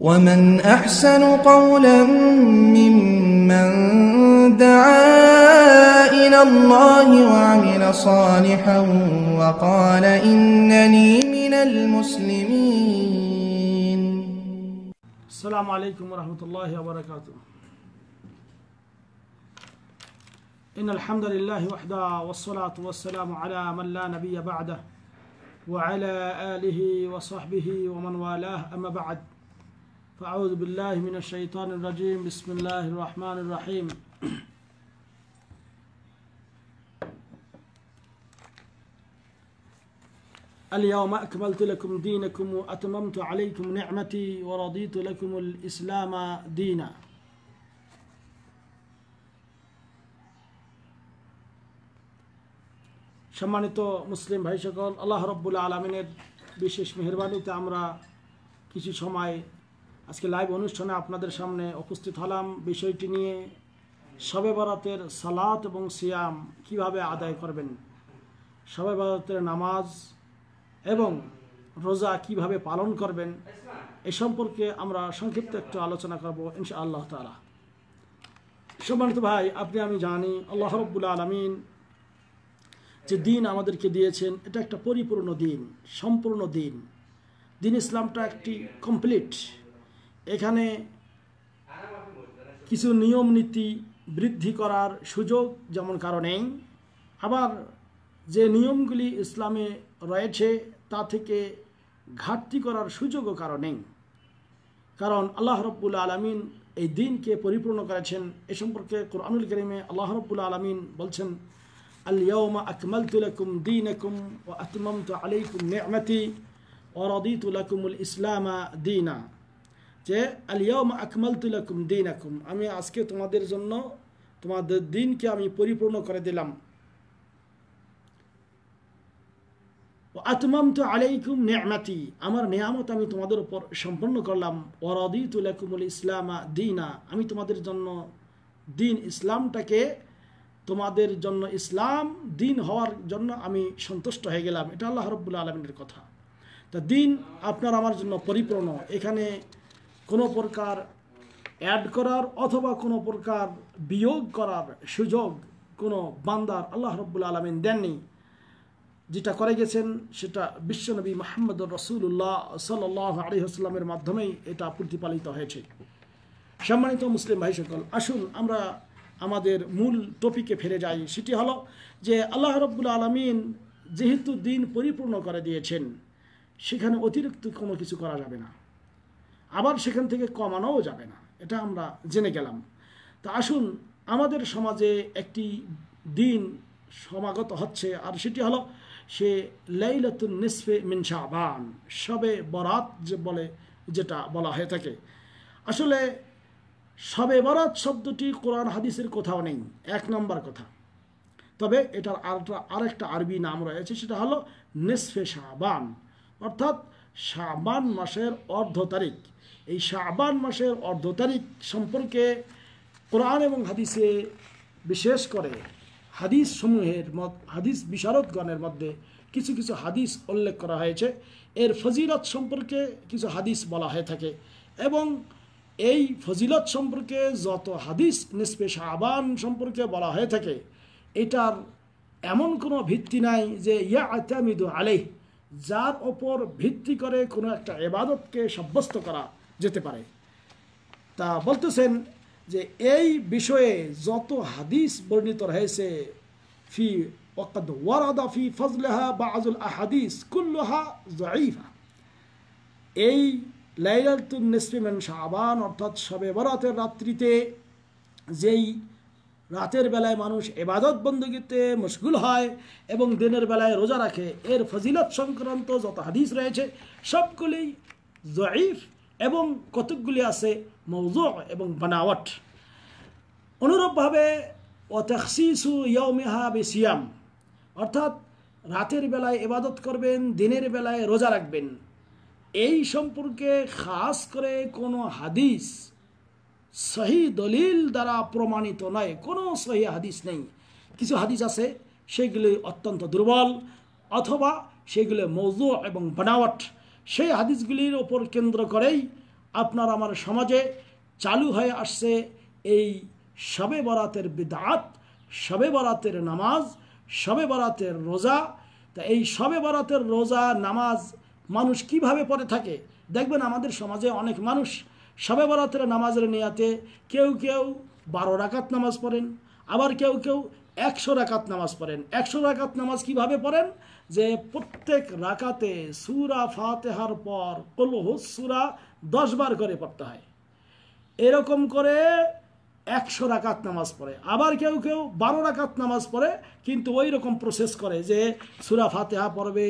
ومن أحسن قولا ممن دعا إلى الله وعمل صالحا وقال إنني من المسلمين السلام عليكم ورحمة الله وبركاته إن الحمد لله وحده والصلاة والسلام على من لا نبي بعده وعلى آله وصحبه ومن والاه أما بعد فأعوذ بالله من الشيطان الرجيم بسم الله الرحمن الرحيم اليوم أكملت لكم دينكم وأتممت عليكم نعمتي ورضيت لكم الإسلام دينا সম্মানিত مسلم ভাই قول الله رب العالمين বিশেষ مهرباني تعمرا কিছু সময় আজকে লাইভ অনুষ্ঠানে আপনাদের সামনে উপস্থিত হলাম বিষয়টি নিয়ে সবে বরাতের সালাত এবং সিয়াম কিভাবে আদায় করবেন সবে বরাতের নামাজ এবং রোজা কিভাবে পালন করবেন এ সম্পর্কে আমরা সংক্ষিপ্ত একটু আলোচনা করব ইনশা আল্লাহ তালা সম্মানিত ভাই আপনি আমি জানি আল্লাহ রব্বুল আলমিন যে দিন আমাদেরকে দিয়েছেন এটা একটা পরিপূর্ণ দিন সম্পূর্ণ দিন দিন ইসলামটা একটি কমপ্লিট এখানে কিছু নিয়ম নীতি বৃদ্ধি করার সুযোগ যেমন কারণে আবার যে নিয়মগুলি ইসলামে রয়েছে তা থেকে ঘাটতি করার সুযোগও কারণে কারণ আল্লাহ রব্বুল আলমিন এই দিনকে পরিপূর্ণ করেছেন এ সম্পর্কে কোরআনুল করিমে আল্লাহ রব্বুল আলমিন বলছেন আলিয়মা আকমাল তুলকুম দিন একুম ও আকমম তু আলাইকুম নেমতি ও রদিতুল ইসলামা দিনা যে আলিয়াউম আকমাল তুলাকুম দিন আকুম আমি আজকে তোমাদের জন্য তোমাদের দিনকে আমি পরিপূর্ণ করে দিলাম আতমাম তো আলাইকুম নেয়ামাতি আমার নেয়ামত আমি তোমাদের উপর সম্পন্ন করলাম ওরদি তুলাকুমুল ইসলামা দিনা আমি তোমাদের জন্য দিন ইসলামটাকে তোমাদের জন্য ইসলাম দিন হওয়ার জন্য আমি সন্তুষ্ট হয়ে গেলাম এটা আল্লাহ রব্বুল আলমিনের কথা তা দিন আপনার আমার জন্য পরিপূর্ণ এখানে কোনো প্রকার অ্যাড করার অথবা কোনো প্রকার বিয়োগ করার সুযোগ কোনো বান্দার আল্লাহ রব্বুল আলমিন দেননি যেটা করে গেছেন সেটা বিশ্বনবী মাহমদ রসুল্লাহ সাল্লাহ আলিহাস্লামের মাধ্যমেই এটা প্রতিপালিত হয়েছে সম্মানিত মুসলিম ভাই সকল আসুন আমরা আমাদের মূল টপিকে ফিরে যাই সেটি হলো যে আল্লাহ রব্বুল আলমিন যেহেতু দিন পরিপূর্ণ করে দিয়েছেন সেখানে অতিরিক্ত কোনো কিছু করা যাবে না আবার সেখান থেকে কমানোও যাবে না এটা আমরা জেনে গেলাম তা আসুন আমাদের সমাজে একটি দিন সমাগত হচ্ছে আর সেটি হলো সে লাইলাতুন নিসফে মিন শাহবান সবে বরাত যে বলে যেটা বলা হয়ে থাকে আসলে সবে বরাত শব্দটি কোরআন হাদিসের কোথাও নেই এক নম্বর কথা তবে এটার আরেকটা আরেকটা আরবি নাম রয়েছে সেটা হলো নিসফে শাহবান অর্থাৎ শাবান মাসের অর্ধ তারিখ এই শাবান মাসের অর্ধ তারিখ সম্পর্কে কোরআন এবং হাদিসে বিশেষ করে হাদিস সমূহের মত হাদিস বিশারদগণের মধ্যে কিছু কিছু হাদিস উল্লেখ করা হয়েছে এর ফজিলত সম্পর্কে কিছু হাদিস বলা হয়ে থাকে এবং এই ফজিলত সম্পর্কে যত হাদিস নিষ্পে শাহবান সম্পর্কে বলা হয়ে থাকে এটার এমন কোনো ভিত্তি নাই যে ইয়া আতামিদু আলেহ যার ওপর ভিত্তি করে কোনো একটা এবাদতকে সাব্যস্ত করা যেতে পারে তা বলতেছেন যে এই বিষয়ে যত হাদিস বর্ণিত রয়েছে ফি ওকদ ওয়ারাদা ফি ফজলেহা বা আজুল আহাদিস কুল্লোহা জয়ীফা এই লাইলাতুল নিসফিমেন শাহবান অর্থাৎ সবে বরাতের রাত্রিতে যেই রাতের বেলায় মানুষ এবাদত বন্দুকিতে মশগুল হয় এবং দিনের বেলায় রোজা রাখে এর ফজিলত সংক্রান্ত যত হাদিস রয়েছে সবগুলি জয়ীফ এবং কতকগুলি আছে মৌজ এবং বানাওয়াট অনুরূপভাবে ও তখসিসু ইয়মিহা বেসিয়াম অর্থাৎ রাতের বেলায় এবাদত করবেন দিনের বেলায় রোজা রাখবেন এই সম্পর্কে খাস করে কোনো হাদিস সহি দলিল দ্বারা প্রমাণিত নয় কোনো সহি হাদিস নেই কিছু হাদিস আছে সেগুলি অত্যন্ত দুর্বল অথবা সেগুলি মৌজু এবং বানাওয়াট সেই হাদিসগুলির ওপর কেন্দ্র করেই আপনার আমার সমাজে চালু হয়ে আসছে এই শবে বরাতের বিদাত শবে বরাতের নামাজ শবে বরাতের রোজা তা এই শবে বরাতের রোজা নামাজ মানুষ কিভাবে পড়ে থাকে দেখবেন আমাদের সমাজে অনেক মানুষ সবে বরাতের নামাজের নিয়াতে কেউ কেউ বারো রাকাত নামাজ পড়েন আবার কেউ কেউ একশো রাকাত নামাজ পড়েন একশো রাকাত নামাজ কিভাবে পড়েন যে প্রত্যেক রাকাতে সুরা ফাতেহার পর কলহ সুরা দশবার করে পড়তে হয় এরকম করে একশো রাকাত নামাজ পড়ে আবার কেউ কেউ বারো রাকাত নামাজ পড়ে কিন্তু ওই রকম প্রসেস করে যে সুরা ফাতেহা পড়বে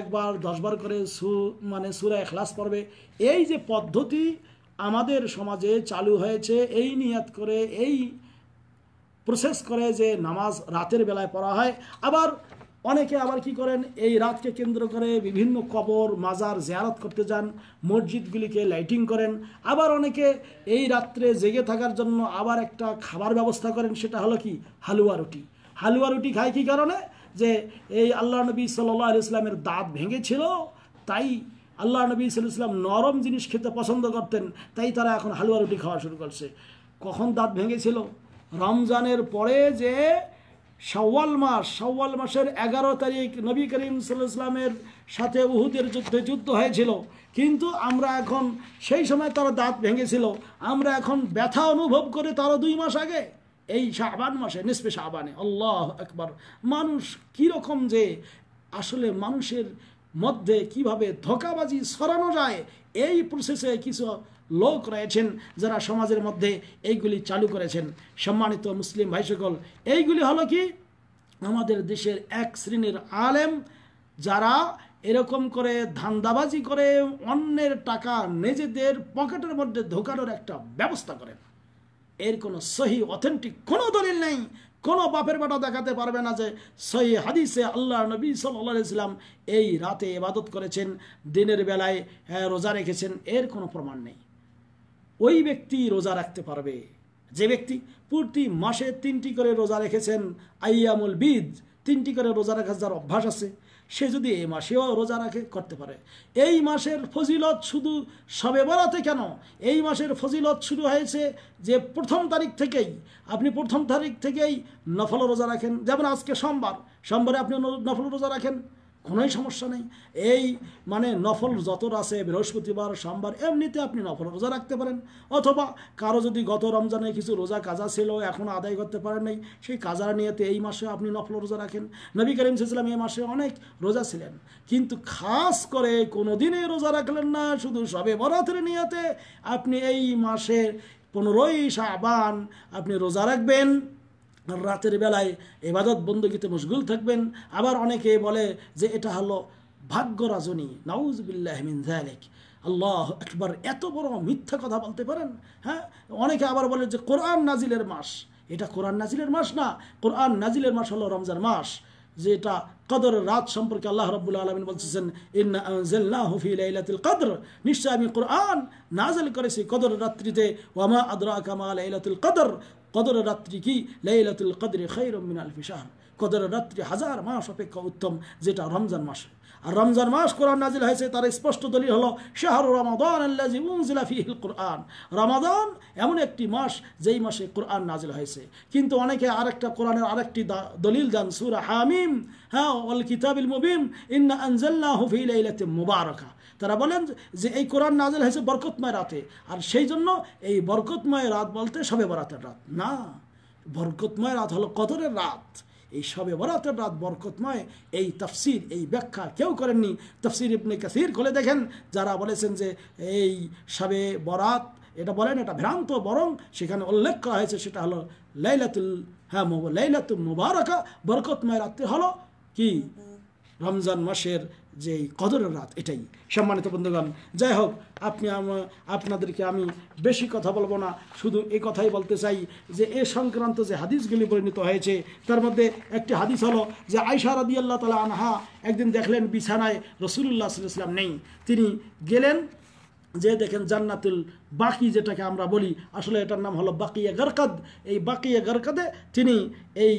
একবার দশবার করে সু মানে সুরা এখলাস পড়বে এই যে পদ্ধতি আমাদের সমাজে চালু হয়েছে এই নিয়াত করে এই প্রসেস করে যে নামাজ রাতের বেলায় পড়া হয় আবার অনেকে আবার কি করেন এই রাতকে কেন্দ্র করে বিভিন্ন কবর মাজার জেয়ারত করতে যান মসজিদগুলিকে লাইটিং করেন আবার অনেকে এই রাত্রে জেগে থাকার জন্য আবার একটা খাবার ব্যবস্থা করেন সেটা হলো কি হালুয়া রুটি হালুয়া রুটি খায় কী কারণে যে এই আল্লাহ নবী সাল্লাহ ইসলামের দাঁত ভেঙেছিল তাই আল্লাহ নবী সাল্লাম নরম জিনিস খেতে পছন্দ করতেন তাই তারা এখন হালুয়া রুটি খাওয়া শুরু করছে কখন দাঁত ভেঙেছিল রমজানের পরে যে সাওয়াল মাস সাওয়াল মাসের এগারো তারিখ নবী করিম সাল্লামের সাথে উহুদের যুদ্ধে যুদ্ধ হয়েছিল কিন্তু আমরা এখন সেই সময় তারা দাঁত ভেঙেছিল আমরা এখন ব্যথা অনুভব করে তারও দুই মাস আগে এই শাহবান মাসে নিসপে শাহবানে আল্লাহ একবার মানুষ কীরকম যে আসলে মানুষের মধ্যে কিভাবে ধোকাবাজি সরানো যায় এই প্রসেসে কিছু লোক রয়েছেন যারা সমাজের মধ্যে এইগুলি চালু করেছেন সম্মানিত মুসলিম ভাই সকল এইগুলি হলো কি আমাদের দেশের এক শ্রেণীর আলেম যারা এরকম করে ধান্দাবাজি করে অন্যের টাকা নিজেদের পকেটের মধ্যে ঢোকানোর একটা ব্যবস্থা করেন এর কোনো সহি অথেন্টিক কোনো দলিল নেই কোনো বাপের বাটা দেখাতে পারবে না যে সহি হাদিসে আল্লাহ নবী সাল্লাহ ইসলাম এই রাতে এবাদত করেছেন দিনের বেলায় হ্যাঁ, রোজা রেখেছেন এর কোনো প্রমাণ নেই ওই ব্যক্তি রোজা রাখতে পারবে যে ব্যক্তি প্রতি মাসে তিনটি করে রোজা রেখেছেন আইয়ামুল বিদ তিনটি করে রোজা রাখার যার অভ্যাস আছে সে যদি এই মাসেও রোজা রাখে করতে পারে এই মাসের ফজিলত শুধু সবে বরাতে কেন এই মাসের ফজিলত শুরু হয়েছে যে প্রথম তারিখ থেকেই আপনি প্রথম তারিখ থেকেই নফল রোজা রাখেন যেমন আজকে সোমবার সোমবারে আপনি নফল রোজা রাখেন কোনোই সমস্যা নেই এই মানে নফল যত আছে বৃহস্পতিবার সোমবার এমনিতে আপনি নফল রোজা রাখতে পারেন অথবা কারো যদি গত রমজানে কিছু রোজা কাজা ছিল এখন আদায় করতে পারেন নাই সেই কাজা নিয়েতে এই মাসে আপনি নফল রোজা রাখেন নবী করিম সাল্লাম এই মাসে অনেক রোজা ছিলেন কিন্তু খাস করে কোনো দিনে রোজা রাখলেন না শুধু সবে বরাতের নিয়েতে আপনি এই মাসে পনেরোই সাবান আপনি রোজা রাখবেন রাতের বেলায় এবাদত বন্দুকিতে মশগুল থাকবেন আবার অনেকে বলে যে এটা হলো ভাগ্য রাজনী নাউজবিল্লাহমিন জালেক আল্লাহ একবার এত বড় মিথ্যা কথা বলতে পারেন হ্যাঁ অনেকে আবার বলে যে কোরআন নাজিলের মাস এটা কোরআন নাজিলের মাস না কোরআন নাজিলের মাস হলো রমজান মাস যে এটা কদর রাত সম্পর্কে আল্লাহ রব আলমিন বলতেছেন কদর নিশ্চয় আমি কোরআন নাজেল করেছি কদর রাত্রিতে ওয়ামা আদরা কামা লাইলাতুল কদর কদর রাত্রি কি লাইলাতুল কদরে খাই মিন আলফি শাহর কদর রাত্রি হাজার মাস অপেক্ষা উত্তম যেটা রমজান মাস আর রমজান মাস কোরআন নাজিল হয়েছে তার স্পষ্ট দলিল হলো শাহর রমাদান আল্লাজি উংজিলা ফিহিল কোরআন রমাদান এমন একটি মাস যেই মাসে কোরআন নাজিল হয়েছে কিন্তু অনেকে আরেকটা কোরআনের আরেকটি দলিল দেন সুরা হামিম হ্যাঁ অল কিতাবিল মুবিম ইন্না আনজাল্লাহু ফি লাইলাতিন মুবারাকা তারা বলেন যে এই কোরআন নাজেল হয়েছে বরকতময় রাতে আর সেই জন্য এই বরকতময় রাত বলতে সবে বরাতের রাত না বরকতময় রাত হলো কদরের রাত এই সবে বরাতের রাত বরকতময় এই তফসির এই ব্যাখ্যা কেউ করেননি তফসির ইবনে কাসির খুলে দেখেন যারা বলেছেন যে এই সবে বরাত এটা বলেন এটা ভ্রান্ত বরং সেখানে উল্লেখ করা হয়েছে সেটা হলো লাইলাতুল হ্যাঁ লাইলাতুল মুবারকা বরকতময় রাত্রি হলো কি রমজান মাসের যে কদরের রাত এটাই সম্মানিত বন্ধুগণ যাই হোক আপনি আপনাদেরকে আমি বেশি কথা বলবো না শুধু এই কথাই বলতে চাই যে এ সংক্রান্ত যে হাদিসগুলি পরিণত হয়েছে তার মধ্যে একটি হাদিস হলো যে আয়সা রাদি আল্লাহ তালা আনহা একদিন দেখলেন বিছানায় রসুল্লাহ সাল্লাম নেই তিনি গেলেন যে দেখেন জান্নাতুল বাকি যেটাকে আমরা বলি আসলে এটার নাম হলো বাকিয়া গরকাদ এই বাকিয়া গরকাদে তিনি এই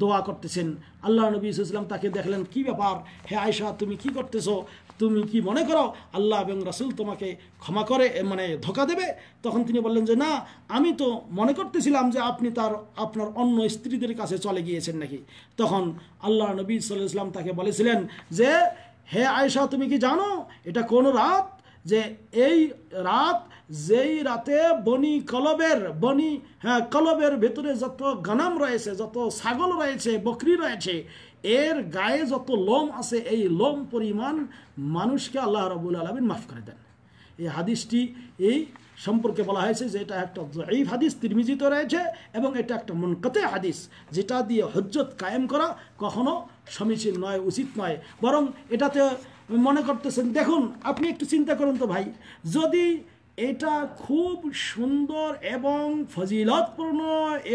দোয়া করতেছেন আল্লাহ নবী ইসলাম তাকে দেখলেন কি ব্যাপার হে আয়সা তুমি কি করতেছো তুমি কি মনে করো আল্লাহ এবং রাসুল তোমাকে ক্ষমা করে মানে ধোকা দেবে তখন তিনি বললেন যে না আমি তো মনে করতেছিলাম যে আপনি তার আপনার অন্য স্ত্রীদের কাছে চলে গিয়েছেন নাকি তখন আল্লাহ নবী সাল্লাহ ইসলাম তাকে বলেছিলেন যে হে আয়সা তুমি কি জানো এটা কোনো রাত যে এই রাত যেই রাতে বনি কলবের বনি হ্যাঁ কলবের ভেতরে যত গানাম রয়েছে যত ছাগল রয়েছে বকরি রয়েছে এর গায়ে যত লোম আছে এই লোম পরিমাণ মানুষকে আল্লাহ রবুল আলমিন মাফ করে দেন এই হাদিসটি এই সম্পর্কে বলা হয়েছে যে এটা একটা এই হাদিস তির্মিজিত রয়েছে এবং এটা একটা মনকতে হাদিস যেটা দিয়ে হজ্জত কায়েম করা কখনো সমীচীন নয় উচিত নয় বরং এটাতে মনে করতেছেন দেখুন আপনি একটু চিন্তা করুন তো ভাই যদি এটা খুব সুন্দর এবং ফজিলতপূর্ণ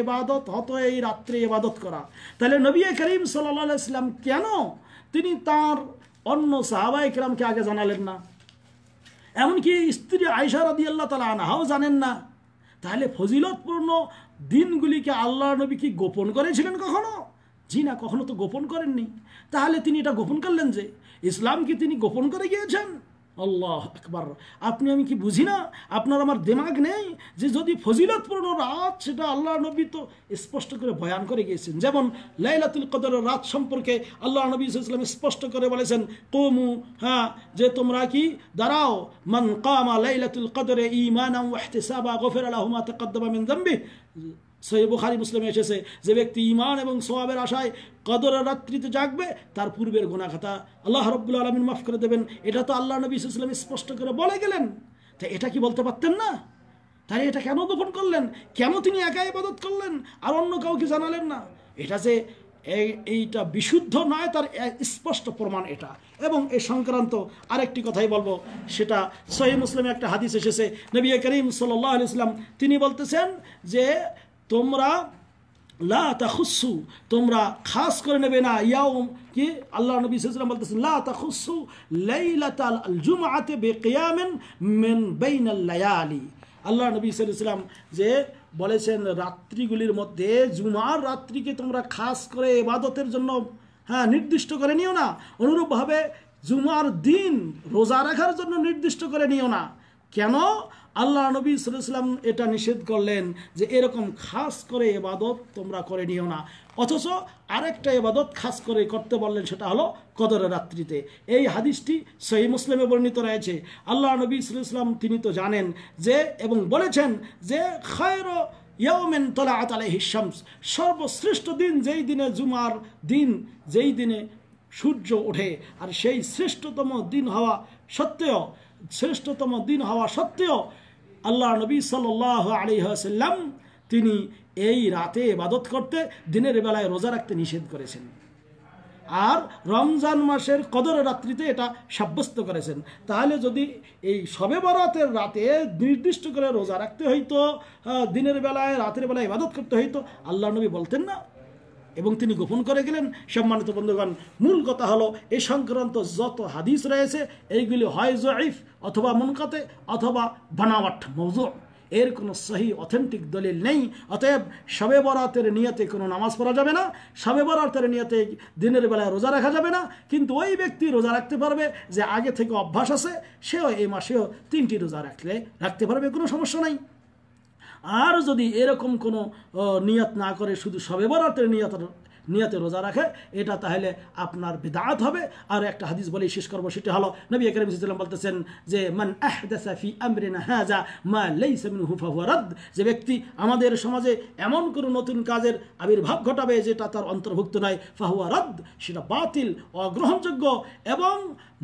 এবাদত হতো এই রাত্রে এবাদত করা তাহলে নবী করিম সাল্লাম ইসলাম কেন তিনি তার অন্য সাহাবা ইকরামকে আগে জানালেন না এমনকি স্ত্রী আয়সা রদি আল্লাহ তালা আনাহাও জানেন না তাহলে ফজিলতপূর্ণ দিনগুলিকে আল্লাহ নবী কি গোপন করেছিলেন কখনো জি না কখনো তো গোপন করেননি তাহলে তিনি এটা গোপন করলেন যে ইসলামকে তিনি গোপন করে গিয়েছেন আল্লাহ একবার আপনি আমি কি বুঝি না আপনার আমার দেমাগ নেই যে যদি ফজিলতপূর্ণ রাত সেটা আল্লাহ নবী তো স্পষ্ট করে বয়ান করে গিয়েছেন যেমন লাইলাতুল কদর রাত সম্পর্কে আল্লাহ নবী ইসলাম স্পষ্ট করে বলেছেন কোমু হ্যাঁ যে তোমরা কি দাঁড়াও মান কামা লাইলাতুল কদরে ইমান সহি বুখারি মুসলিমে এসেছে যে ব্যক্তি ইমান এবং সোয়াবের আশায় কদর রাত্রিতে জাগবে তার পূর্বের গোনাখাতা আল্লাহ রব্বুল আলমিন মাফ করে দেবেন এটা তো আল্লাহ নবী ইসলাম স্পষ্ট করে বলে গেলেন তা এটা কি বলতে পারতেন না তাহলে এটা কেন গোপন করলেন কেন তিনি একাই ইবাদত করলেন আর অন্য কাউকে জানালেন না এটা যে এইটা বিশুদ্ধ নয় তার স্পষ্ট প্রমাণ এটা এবং এ সংক্রান্ত আরেকটি কথাই বলবো সেটা সহি মুসলিমে একটা হাদিস এসেছে নবী করিম সাল্লাহ ইসলাম তিনি বলতেছেন যে তোমরা লা তাখুসু তোমরা খাস করে নেবে না ইয়াও কি আল্লাহ নবী সাল্লাম বলতেছেন লা তাখুসু লাইলাতাল জুমআতে বিকিয়ামিন মিন বাইনাল লায়ালি আল্লাহ নবী সাল্লাম যে বলেছেন রাত্রিগুলির মধ্যে জুমার রাত্রিকে তোমরা খাস করে এবাদতের জন্য হ্যাঁ নির্দিষ্ট করে নিও না অনুরূপভাবে জুমার দিন রোজা রাখার জন্য নির্দিষ্ট করে নিও না কেন আল্লাহ নবী সাল্লাম এটা নিষেধ করলেন যে এরকম খাস করে এবাদত তোমরা করে নিও না অথচ আরেকটা এবাদত খাস করে করতে বললেন সেটা হলো কদরের রাত্রিতে এই হাদিসটি সহি মুসলিমে বর্ণিত রয়েছে আল্লাহ নবী সাল্লাম তিনি তো জানেন যে এবং বলেছেন যে খয়ের ইয়মেন তলাআত আলহ হিসামস সর্বশ্রেষ্ঠ দিন যেই দিনে জুমার দিন যেই দিনে সূর্য ওঠে আর সেই শ্রেষ্ঠতম দিন হওয়া সত্ত্বেও শ্রেষ্ঠতম দিন হওয়া সত্ত্বেও আল্লাহ নবী সাল্লাহ আলিহাসাল্লাম তিনি এই রাতে এবাদত করতে দিনের বেলায় রোজা রাখতে নিষেধ করেছেন আর রমজান মাসের কদর রাত্রিতে এটা সাব্যস্ত করেছেন তাহলে যদি এই সবে বরাতের রাতে নির্দিষ্ট করে রোজা রাখতে হইতো দিনের বেলায় রাতের বেলায় ইবাদত করতে হইতো আল্লাহ নবী বলতেন না এবং তিনি গোপন করে গেলেন সম্মানিত বন্ধুগণ মূল কথা হলো এ সংক্রান্ত যত হাদিস রয়েছে এইগুলি হয় জয়ীফ অথবা মুনকাতে অথবা বানাওয়াট মৌজু এর কোনো সহি অথেন্টিক দলিল নেই অতএব শবে বরাতের নিয়তে কোনো নামাজ পড়া যাবে না শবে বরাতের নিয়তে দিনের বেলায় রোজা রাখা যাবে না কিন্তু ওই ব্যক্তি রোজা রাখতে পারবে যে আগে থেকে অভ্যাস আছে সেও এই মাসেও তিনটি রোজা রাখলে রাখতে পারবে কোনো সমস্যা নাই আর যদি এরকম কোনো নিয়াত না করে শুধু সবে বরাতের নিয়াত নিয়তে রোজা রাখে এটা তাহলে আপনার বিদাত হবে আর একটা হাদিস বলেই শেষ করবো সেটি হলো নবী করিম সাল্লাম বলতেছেন যে মান আহদাসাফি আমরিন হাজা মা লেইসামিন হুফাওয়ারদ যে ব্যক্তি আমাদের সমাজে এমন কোনো নতুন কাজের আবির্ভাব ঘটাবে যেটা তার অন্তর্ভুক্ত নয় ফাহুয়া ফাহুয়ারদ সেটা বাতিল অগ্রহণযোগ্য এবং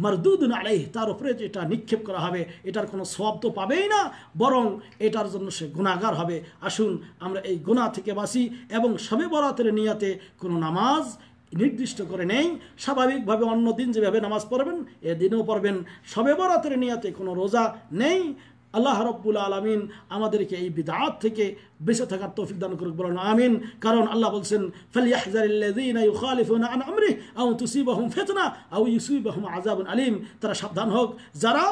মারদুদ আলাইহ তার উপরে এটা নিক্ষেপ করা হবে এটার কোনো সব তো পাবেই না বরং এটার জন্য সে গুণাগার হবে আসুন আমরা এই গুণা থেকে বাসি এবং সবে বরাতের নিয়াতে কোন কোনো নামাজ নির্দিষ্ট করে নেই স্বাভাবিকভাবে অন্য দিন যেভাবে নামাজ পড়বেন এ দিনেও পড়বেন সবে বরাতের নিয়াতে কোনো রোজা নেই আল্লাহ রব্বুল আলমিন আমাদেরকে এই বিদাত থেকে বেঁচে থাকার তৌফিক দান করুক বলেন আমিন কারণ আল্লাহ বলছেন ফেলিয়াহমরি আউ আজাবুল আলিম তারা সাবধান হোক যারা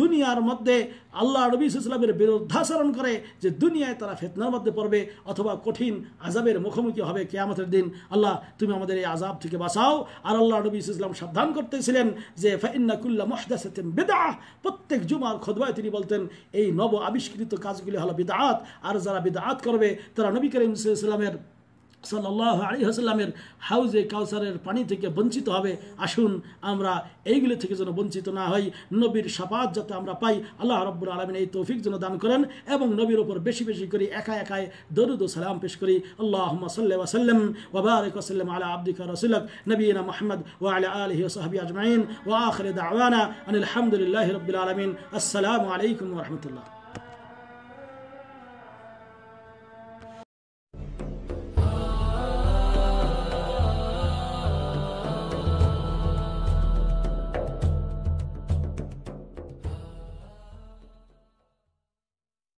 দুনিয়ার মধ্যে আল্লাহ নবী ইসলামের বিরুদ্ধাচরণ করে যে দুনিয়ায় তারা ফেতনার মধ্যে পড়বে অথবা কঠিন আজাবের মুখোমুখি হবে কেয়ামতের দিন আল্লাহ তুমি আমাদের এই আজাব থেকে বাঁচাও আর আল্লাহ নবী ইসলাম সাবধান করতেছিলেন যে ফাইন্নাকুল্লা মহদাস বেদা প্রত্যেক জুমার খোদবায় তিনি বলতেন এই নব আবিষ্কৃত কাজগুলি হলো বিদাত আর যারা বিদাত করবে তারা নবী করিম ইসলামের সাল্লাহ আলী হাসাল্লামের হাউজে কাউসারের পানি থেকে বঞ্চিত হবে আসুন আমরা এইগুলি থেকে যেন বঞ্চিত না হই নবীর সাপাত যাতে আমরা পাই আল্লাহ রব্বুর আলমিন এই তৌফিক যেন দান করেন এবং নবীর ওপর বেশি বেশি করি একা একাই দরুদ সালাম পেশ করি আল্লাহ সাল্লাম ওবারক সাল্লাম আলা আব্দিক রসুলক নবীনা মহম্মদ ওয়া আলহি সাহাবি আজমাইন ওয়া আখরে দাওয়ানা আনিল আলহামদুলিল্লাহ রবিল আলমিন আসসালামু আলাইকুম রহমতুল্লাহ